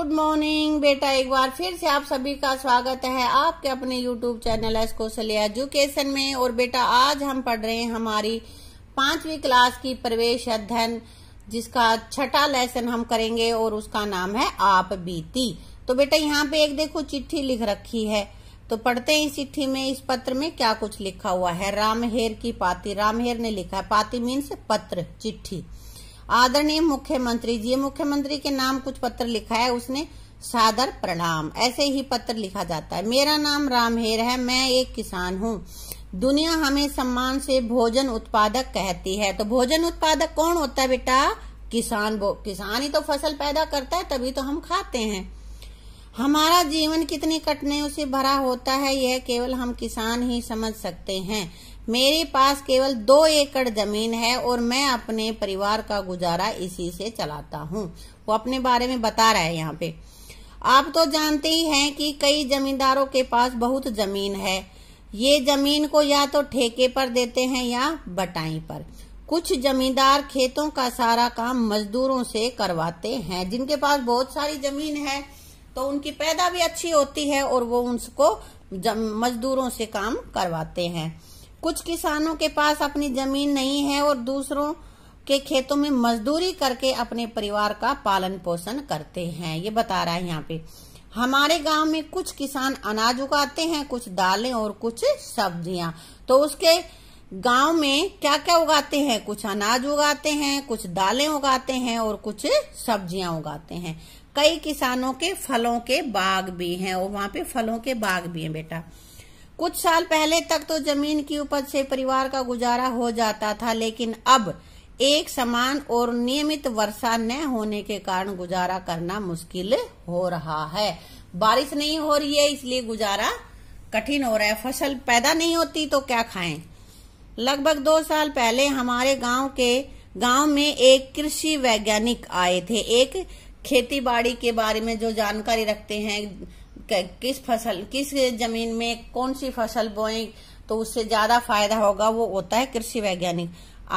good morning बेटा एक बार फिर से आप सभी का स्वागत है आपके अपने यूट्यूब चैनल एस्कोसलिया एजुकेशन में और बेटा आज हम पढ़ रहे हैं हमारी पांचवी क्लास की प्रवेश अध्ययन जिसका छठा लेसन हम करेंगे और उसका नाम है आप बीती तो बेटा यहाँ पे एक देखो चिट्ठी लिख रखी है तो पढ़ते हैं इस चिट्ठी में इस पत्र में क्या कुछ लिखा हुआ है रामहेर की पाती रामहेर ने लिखा है पाती मीन्स पत्र चिट्ठी आदरणीय मुख्यमंत्री जी मुख्यमंत्री के नाम कुछ पत्र लिखा है उसने सादर प्रणाम ऐसे ही पत्र लिखा जाता है मेरा नाम रामहेर है मैं एक किसान हूँ दुनिया हमें सम्मान से भोजन उत्पादक कहती है तो भोजन उत्पादक कौन होता है बेटा किसान किसान ही तो फसल पैदा करता है तभी तो हम खाते हैं हमारा जीवन कितनी कठिनाइयों से भरा होता है यह केवल हम किसान ही समझ सकते हैं मेरे पास केवल दो एकड़ जमीन है और मैं अपने परिवार का गुजारा इसी से चलाता हूँ वो अपने बारे में बता रहा है यहाँ पे आप तो जानते ही हैं कि कई जमींदारों के पास बहुत जमीन है ये जमीन को या तो ठेके पर देते हैं या बटाई पर कुछ जमींदार खेतों का सारा काम मजदूरों से करवाते हैं जिनके पास बहुत सारी जमीन है तो उनकी पैदा भी अच्छी होती है और वो उनको मजदूरों से काम करवाते हैं कुछ किसानों के पास अपनी जमीन नहीं है और दूसरों के खेतों में मजदूरी करके अपने परिवार का पालन पोषण करते हैं ये बता रहा है यहाँ पे हमारे गांव में कुछ किसान अनाज उगाते हैं कुछ दालें और कुछ सब्जियां तो उसके गांव में क्या क्या उगाते हैं कुछ अनाज उगाते हैं कुछ दालें उगाते हैं और कुछ सब्जियां उगाते हैं कई किसानों के फलों के बाग भी हैं और वहां पे फलों के बाग भी हैं बेटा कुछ साल पहले तक तो जमीन की उपज से परिवार का गुजारा हो जाता था लेकिन अब एक समान और नियमित वर्षा न होने के कारण गुजारा करना मुश्किल हो रहा है बारिश नहीं हो रही है इसलिए गुजारा कठिन हो रहा है फसल पैदा नहीं होती तो क्या खाएं लगभग दो साल पहले हमारे गांव के गांव में एक कृषि वैज्ञानिक आए थे एक खेती बाड़ी के बारे में जो जानकारी रखते हैं किस फसल किस जमीन में कौन सी फसल बोए तो उससे ज्यादा फायदा होगा वो होता है कृषि वैज्ञानिक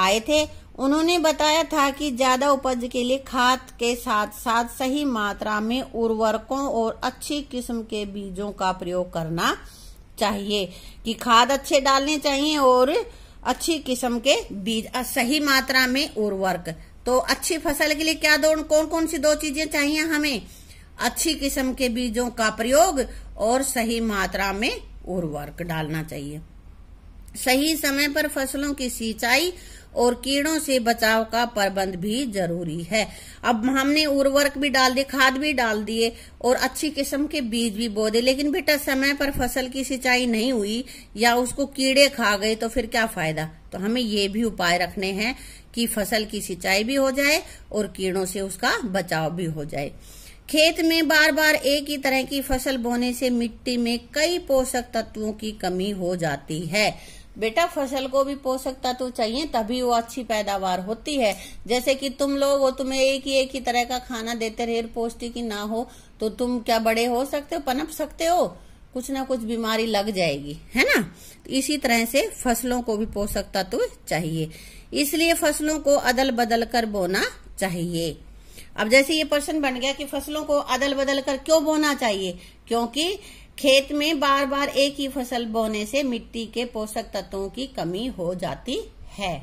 आए थे उन्होंने बताया था कि ज्यादा उपज के लिए खाद के साथ साथ सही मात्रा में उर्वरकों और अच्छी किस्म के बीजों का प्रयोग करना चाहिए कि खाद अच्छे डालने चाहिए और अच्छी किस्म के बीज सही मात्रा में उर्वरक तो अच्छी फसल के लिए क्या दो कौन कौन सी दो चीजें चाहिए हमें अच्छी किस्म के बीजों का प्रयोग और सही मात्रा में उर्वरक डालना चाहिए सही समय पर फसलों की सिंचाई और कीड़ों से बचाव का प्रबंध भी जरूरी है अब हमने उर्वरक भी डाल दिए खाद भी डाल दिए और अच्छी किस्म के बीज भी बो दिए लेकिन बेटा समय पर फसल की सिंचाई नहीं हुई या उसको कीड़े खा गए तो फिर क्या फायदा तो हमें ये भी उपाय रखने हैं कि फसल की सिंचाई भी हो जाए और कीड़ों से उसका बचाव भी हो जाए खेत में बार बार एक ही तरह की फसल बोने से मिट्टी में कई पोषक तत्वों की कमी हो जाती है बेटा फसल को भी पोषक तत्व चाहिए तभी वो अच्छी पैदावार होती है जैसे कि तुम लोग वो तुम्हें एक ही एक ही तरह का खाना देते रहे पौष्टिक ना हो तो तुम क्या बड़े हो सकते हो पनप सकते हो कुछ ना कुछ बीमारी लग जाएगी है ना इसी तरह से फसलों को भी पोषक तत्व चाहिए इसलिए फसलों को अदल बदल कर बोना चाहिए अब जैसे ये प्रश्न बन गया कि फसलों को अदल बदल कर क्यों बोना चाहिए क्योंकि खेत में बार बार एक ही फसल बोने से मिट्टी के पोषक तत्वों की कमी हो जाती है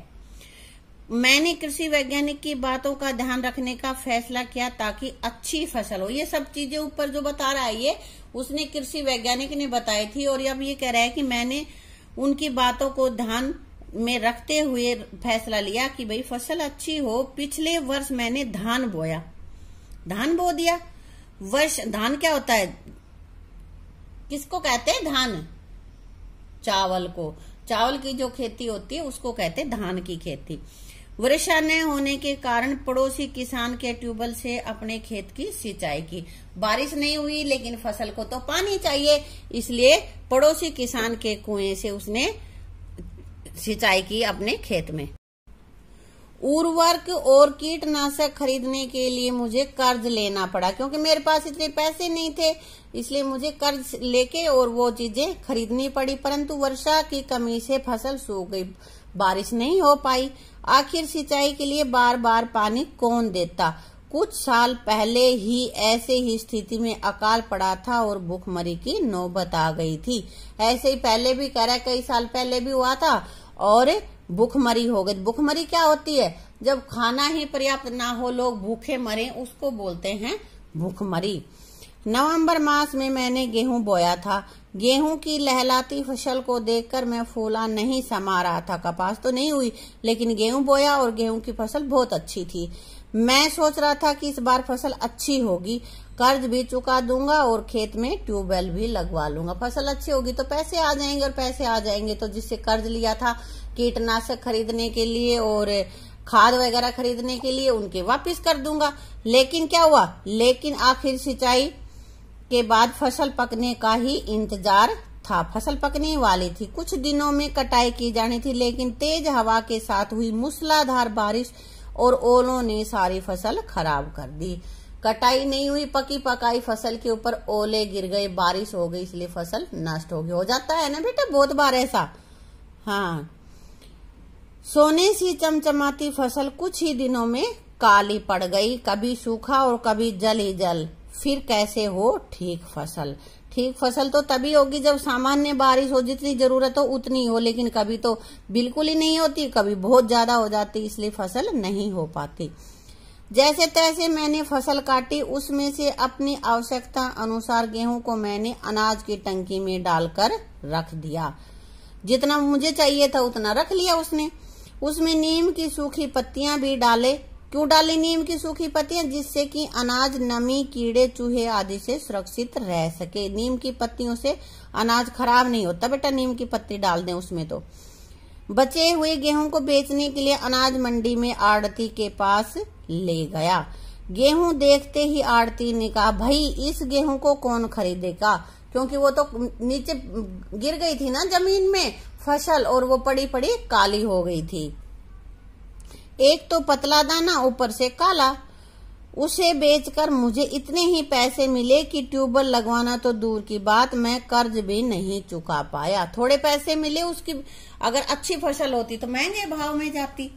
मैंने कृषि वैज्ञानिक की बातों का ध्यान रखने का फैसला किया ताकि अच्छी फसल हो ये सब चीजें ऊपर जो बता रहा है ये उसने कृषि वैज्ञानिक ने बताई थी और अब ये कह रहा है कि मैंने उनकी बातों को ध्यान में रखते हुए फैसला लिया कि भाई फसल अच्छी हो पिछले वर्ष मैंने धान बोया धान बो दिया वर्ष धान क्या होता है किसको कहते हैं धान चावल को चावल की जो खेती होती है उसको कहते हैं धान की खेती वर्षा न होने के कारण पड़ोसी किसान के ट्यूबवेल से अपने खेत की सिंचाई की बारिश नहीं हुई लेकिन फसल को तो पानी चाहिए इसलिए पड़ोसी किसान के कुएं से उसने सिंचाई की अपने खेत में उर्वरक और कीटनाशक खरीदने के लिए मुझे कर्ज लेना पड़ा क्योंकि मेरे पास इतने पैसे नहीं थे इसलिए मुझे कर्ज लेके और वो चीजें खरीदनी पड़ी परंतु वर्षा की कमी से फसल सूख गई बारिश नहीं हो पाई आखिर सिंचाई के लिए बार बार पानी कौन देता कुछ साल पहले ही ऐसे ही स्थिति में अकाल पड़ा था और भूखमरी की नौबत आ गई थी ऐसे ही पहले भी कह रहा है कई साल पहले भी हुआ था और भूखमरी हो गई भूखमरी क्या होती है जब खाना ही पर्याप्त ना हो लोग भूखे मरे उसको बोलते हैं भूखमरी नवंबर मास में मैंने गेहूं बोया था गेहूं की लहलाती फसल को देखकर मैं फूला नहीं समा रहा था कपास तो नहीं हुई लेकिन गेहूं बोया और गेहूं की फसल बहुत अच्छी थी मैं सोच रहा था कि इस बार फसल अच्छी होगी कर्ज भी चुका दूंगा और खेत में ट्यूबवेल भी लगवा लूंगा फसल अच्छी होगी तो पैसे आ जाएंगे और पैसे आ जाएंगे तो जिससे कर्ज लिया था कीटनाशक खरीदने के लिए और खाद वगैरह खरीदने के लिए उनके वापिस कर दूंगा लेकिन क्या हुआ लेकिन आखिर सिंचाई के बाद फसल पकने का ही इंतजार था फसल पकने वाली थी कुछ दिनों में कटाई की जानी थी लेकिन तेज हवा के साथ हुई मूसलाधार बारिश और ओलों ने सारी फसल खराब कर दी कटाई नहीं हुई पकी पकाई फसल के ऊपर ओले गिर गए बारिश हो गई इसलिए फसल नष्ट हो गई हो जाता है ना बेटा बहुत बार ऐसा हाँ सोने सी चमचमाती फसल कुछ ही दिनों में काली पड़ गई कभी सूखा और कभी जल ही जल फिर कैसे हो ठीक फसल ठीक फसल तो तभी होगी जब सामान्य बारिश हो जितनी जरूरत हो उतनी हो लेकिन कभी तो बिल्कुल ही नहीं होती कभी बहुत ज्यादा हो जाती इसलिए फसल नहीं हो पाती जैसे तैसे मैंने फसल काटी उसमें से अपनी आवश्यकता अनुसार गेहूं को मैंने अनाज की टंकी में डालकर रख दिया जितना मुझे चाहिए था उतना रख लिया उसने उसमें नीम की सूखी पत्तियां भी डाले क्यों डालें नीम की सूखी पत्तियां जिससे कि अनाज नमी कीड़े चूहे आदि से सुरक्षित रह सके नीम की पत्तियों से अनाज खराब नहीं होता बेटा नीम की पत्ती डाल दें उसमें तो बचे हुए गेहूं को बेचने के लिए अनाज मंडी में आड़ती के पास ले गया गेहूं देखते ही आड़ती ने कहा भाई इस गेहूं को कौन खरीदेगा क्योंकि वो तो नीचे गिर गई थी ना जमीन में फसल और वो पड़ी पड़ी काली हो गई थी एक तो पतला दाना ऊपर से काला उसे बेचकर मुझे इतने ही पैसे मिले कि ट्यूबवेल लगवाना तो दूर की बात मैं कर्ज भी नहीं चुका पाया थोड़े पैसे मिले उसकी अगर अच्छी फसल होती तो महंगे भाव में जाती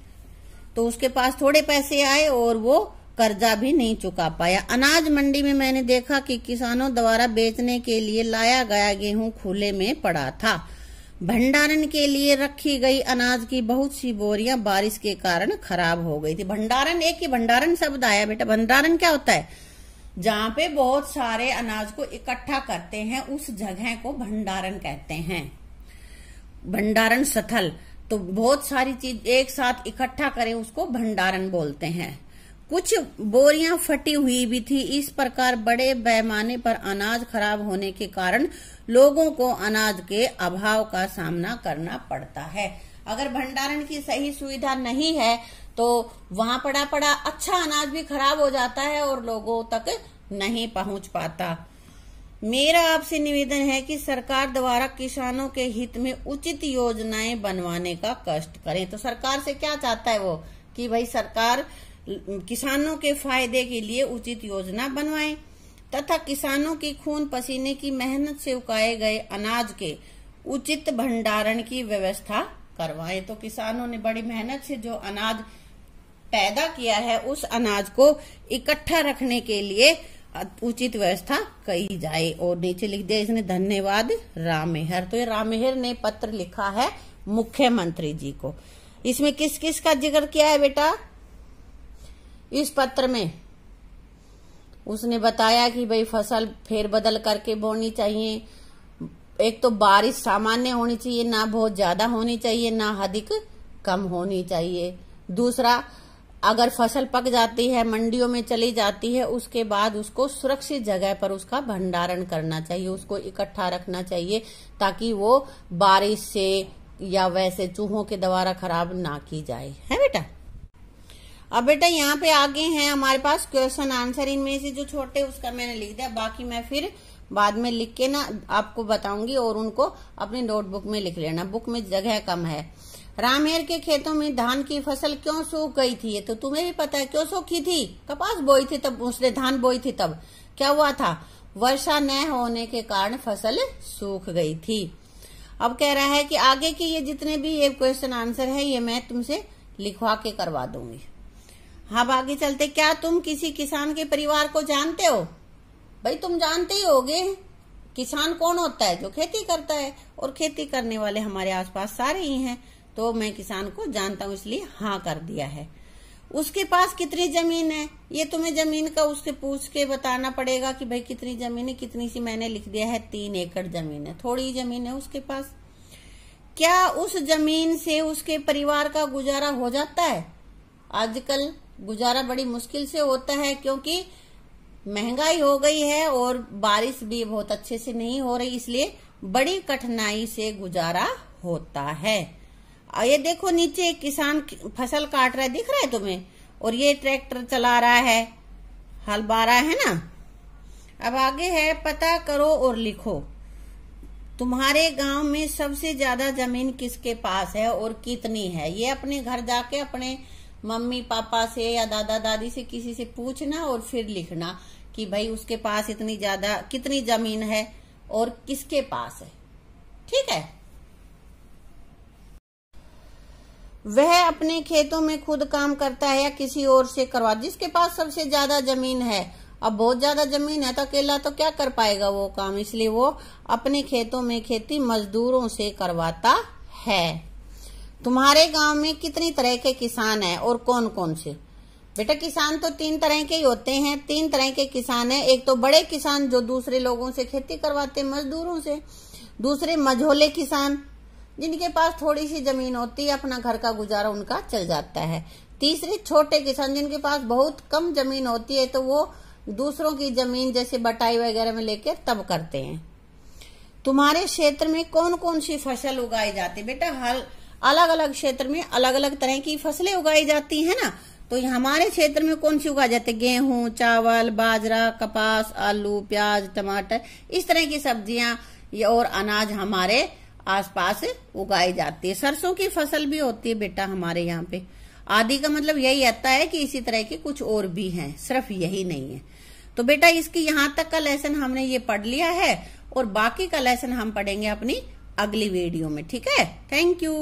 तो उसके पास थोड़े पैसे आए और वो कर्जा भी नहीं चुका पाया अनाज मंडी में मैंने देखा कि किसानों द्वारा बेचने के लिए लाया गया गेहूं खुले में पड़ा था भंडारण के लिए रखी गई अनाज की बहुत सी बोरियां बारिश के कारण खराब हो गई थी भंडारण एक ही भंडारण शब्द आया बेटा भंडारण क्या होता है जहां पे बहुत सारे अनाज को इकट्ठा करते हैं उस जगह को भंडारण कहते हैं भंडारण स्थल तो बहुत सारी चीज एक साथ इकट्ठा करें उसको भंडारण बोलते हैं कुछ बोरियां फटी हुई भी थी इस प्रकार बड़े पैमाने पर अनाज खराब होने के कारण लोगों को अनाज के अभाव का सामना करना पड़ता है अगर भंडारण की सही सुविधा नहीं है तो वहां पड़ा पड़ा अच्छा अनाज भी खराब हो जाता है और लोगों तक नहीं पहुंच पाता मेरा आपसे निवेदन है कि सरकार द्वारा किसानों के हित में उचित योजनाएं बनवाने का कष्ट करें तो सरकार से क्या चाहता है वो कि भाई सरकार किसानों के फायदे के लिए उचित योजना बनवाएं तथा किसानों की खून पसीने की मेहनत से उगाए गए अनाज के उचित भंडारण की व्यवस्था करवाए तो किसानों ने बड़ी मेहनत से जो अनाज पैदा किया है उस अनाज को इकट्ठा रखने के लिए उचित व्यवस्था कही जाए और नीचे लिख दिया इसने धन्यवाद रामेहर तो ये रामेहर ने पत्र लिखा है मुख्यमंत्री जी को इसमें किस किस का जिक्र किया है बेटा इस पत्र में उसने बताया कि भाई फसल फेर बदल करके बोनी चाहिए एक तो बारिश सामान्य होनी चाहिए ना बहुत ज्यादा होनी चाहिए ना अधिक कम होनी चाहिए दूसरा अगर फसल पक जाती है मंडियों में चली जाती है उसके बाद उसको सुरक्षित जगह पर उसका भंडारण करना चाहिए उसको इकट्ठा रखना चाहिए ताकि वो बारिश से या वैसे चूहों के द्वारा खराब ना की जाए है बेटा अब बेटा यहाँ पे आगे हैं हमारे पास क्वेश्चन आंसर इनमें से जो छोटे उसका मैंने लिख दिया बाकी मैं फिर बाद में लिख के ना आपको बताऊंगी और उनको अपनी नोटबुक में लिख लेना बुक में जगह कम है रामहेर के खेतों में धान की फसल क्यों सूख गई थी तो तुम्हें भी पता है क्यों सूखी थी कपास बोई थी तब उसने धान बोई थी तब क्या हुआ था वर्षा न होने के कारण फसल सूख गई थी अब कह रहा है कि आगे के ये जितने भी ये क्वेश्चन आंसर है ये मैं तुमसे लिखवा के करवा दूंगी हाँ आगे चलते क्या तुम किसी किसान के परिवार को जानते हो भाई तुम जानते ही होगे किसान कौन होता है जो खेती करता है और खेती करने वाले हमारे आसपास सारे ही हैं तो मैं किसान को जानता हूँ इसलिए हाँ कर दिया है उसके पास कितनी जमीन है ये तुम्हें जमीन का उससे पूछ के बताना पड़ेगा कि भाई कितनी जमीन है कितनी सी मैंने लिख दिया है तीन एकड़ जमीन है थोड़ी जमीन है उसके पास क्या उस जमीन से उसके परिवार का गुजारा हो जाता है आजकल गुजारा बड़ी मुश्किल से होता है क्योंकि महंगाई हो गई है और बारिश भी बहुत अच्छे से नहीं हो रही इसलिए बड़ी कठिनाई से गुजारा होता है और ये देखो नीचे किसान फसल काट रहा है दिख रहा है तुम्हें और ये ट्रैक्टर चला रहा है हल बारा है ना अब आगे है पता करो और लिखो तुम्हारे गांव में सबसे ज्यादा जमीन किसके पास है और कितनी है ये अपने घर जाके अपने मम्मी पापा से या दादा दादी से किसी से पूछना और फिर लिखना कि भाई उसके पास इतनी ज्यादा कितनी जमीन है और किसके पास है ठीक है वह अपने खेतों में खुद काम करता है या किसी और से करवा जिसके पास सबसे ज्यादा जमीन है अब बहुत ज्यादा जमीन है तो अकेला तो क्या कर पाएगा वो काम इसलिए वो अपने खेतों में खेती मजदूरों से करवाता है तुम्हारे गांव में कितनी तरह के किसान हैं और कौन कौन से बेटा किसान तो तीन तरह के ही होते हैं तीन तरह के किसान हैं एक तो बड़े किसान जो दूसरे लोगों से खेती करवाते मजदूरों से दूसरे मझोले किसान जिनके पास थोड़ी सी जमीन होती है अपना घर का गुजारा उनका चल जाता है तीसरे छोटे किसान जिनके पास बहुत कम जमीन होती है तो वो दूसरों की जमीन जैसे बटाई वगैरह में लेकर तब करते हैं तुम्हारे क्षेत्र में कौन कौन सी फसल उगाई जाती बेटा हर अलग अलग क्षेत्र में अलग अलग तरह की फसलें उगाई जाती है ना तो हमारे क्षेत्र में कौन सी उगाई जाती है गेहूं चावल बाजरा कपास आलू प्याज टमाटर इस तरह की सब्जियां और अनाज हमारे आसपास उगाई जाती है सरसों की फसल भी होती है बेटा हमारे यहाँ पे आदि का मतलब यही आता है कि इसी तरह के कुछ और भी हैं सिर्फ यही नहीं है तो बेटा इसकी यहाँ तक का लेसन हमने ये पढ़ लिया है और बाकी का लेसन हम पढ़ेंगे अपनी अगली वीडियो में ठीक है थैंक यू